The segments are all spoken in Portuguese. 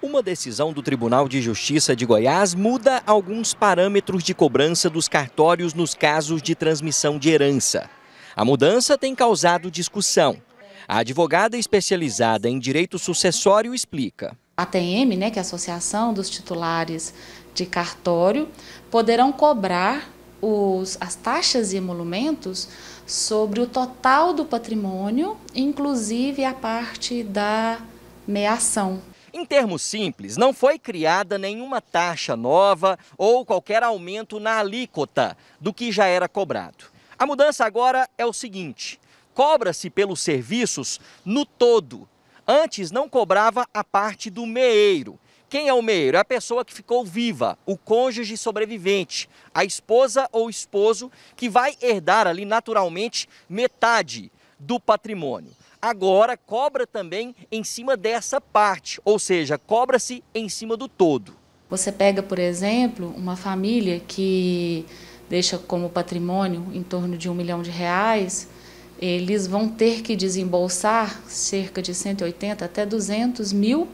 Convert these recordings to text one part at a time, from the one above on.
Uma decisão do Tribunal de Justiça de Goiás muda alguns parâmetros de cobrança dos cartórios nos casos de transmissão de herança. A mudança tem causado discussão. A advogada especializada em direito sucessório explica. A ATM, né, que é a Associação dos Titulares de Cartório, poderão cobrar os, as taxas e emolumentos sobre o total do patrimônio, inclusive a parte da meação. Em termos simples, não foi criada nenhuma taxa nova ou qualquer aumento na alíquota do que já era cobrado. A mudança agora é o seguinte: cobra-se pelos serviços no todo. Antes não cobrava a parte do meeiro. Quem é o meeiro? É a pessoa que ficou viva, o cônjuge sobrevivente, a esposa ou esposo que vai herdar ali naturalmente metade do patrimônio agora cobra também em cima dessa parte, ou seja, cobra-se em cima do todo. Você pega, por exemplo, uma família que deixa como patrimônio em torno de um milhão de reais, eles vão ter que desembolsar cerca de 180 até 200 mil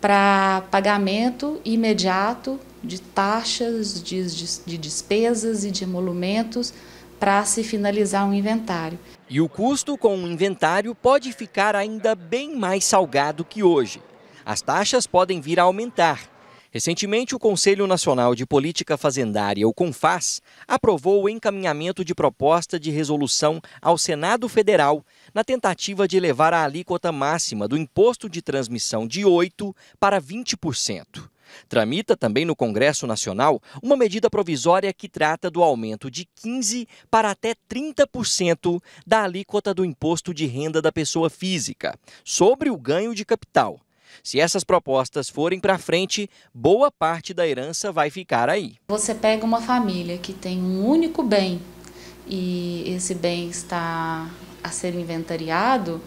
para pagamento imediato de taxas, de, de, de despesas e de emolumentos para se finalizar um inventário. E o custo com o inventário pode ficar ainda bem mais salgado que hoje. As taxas podem vir a aumentar. Recentemente, o Conselho Nacional de Política Fazendária, o CONFAS, aprovou o encaminhamento de proposta de resolução ao Senado Federal na tentativa de elevar a alíquota máxima do imposto de transmissão de 8% para 20%. Tramita também no Congresso Nacional uma medida provisória que trata do aumento de 15% para até 30% da alíquota do imposto de renda da pessoa física sobre o ganho de capital. Se essas propostas forem para frente, boa parte da herança vai ficar aí. Você pega uma família que tem um único bem e esse bem está a ser inventariado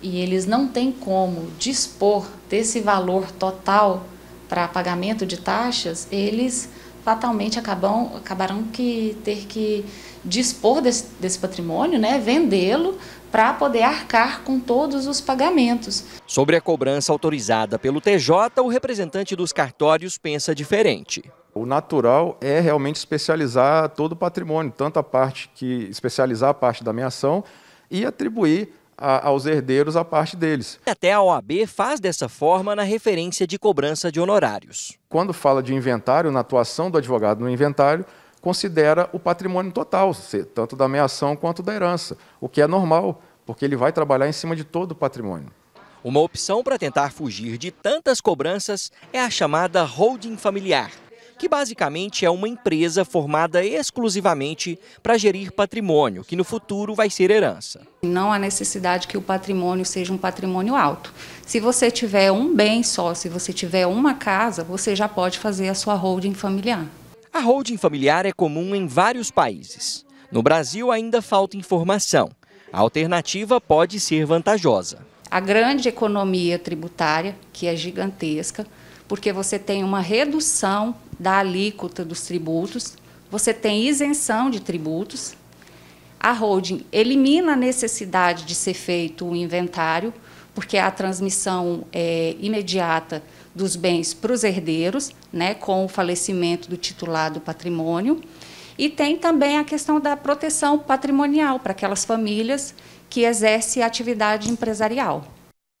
e eles não têm como dispor desse valor total para pagamento de taxas, eles fatalmente acabam, acabarão que ter que dispor desse, desse patrimônio, né, vendê-lo para poder arcar com todos os pagamentos. Sobre a cobrança autorizada pelo TJ, o representante dos cartórios pensa diferente. O natural é realmente especializar todo o patrimônio, tanto a parte que especializar a parte da minha ação e atribuir a, aos herdeiros a parte deles. Até a OAB faz dessa forma na referência de cobrança de honorários. Quando fala de inventário, na atuação do advogado no inventário, considera o patrimônio total, tanto da ameação quanto da herança, o que é normal, porque ele vai trabalhar em cima de todo o patrimônio. Uma opção para tentar fugir de tantas cobranças é a chamada holding familiar que basicamente é uma empresa formada exclusivamente para gerir patrimônio, que no futuro vai ser herança. Não há necessidade que o patrimônio seja um patrimônio alto. Se você tiver um bem só, se você tiver uma casa, você já pode fazer a sua holding familiar. A holding familiar é comum em vários países. No Brasil ainda falta informação. A alternativa pode ser vantajosa. A grande economia tributária, que é gigantesca, porque você tem uma redução da alíquota dos tributos, você tem isenção de tributos. A holding elimina a necessidade de ser feito o inventário, porque há é a transmissão é, imediata dos bens para os herdeiros, né, com o falecimento do titular do patrimônio. E tem também a questão da proteção patrimonial para aquelas famílias que exercem atividade empresarial.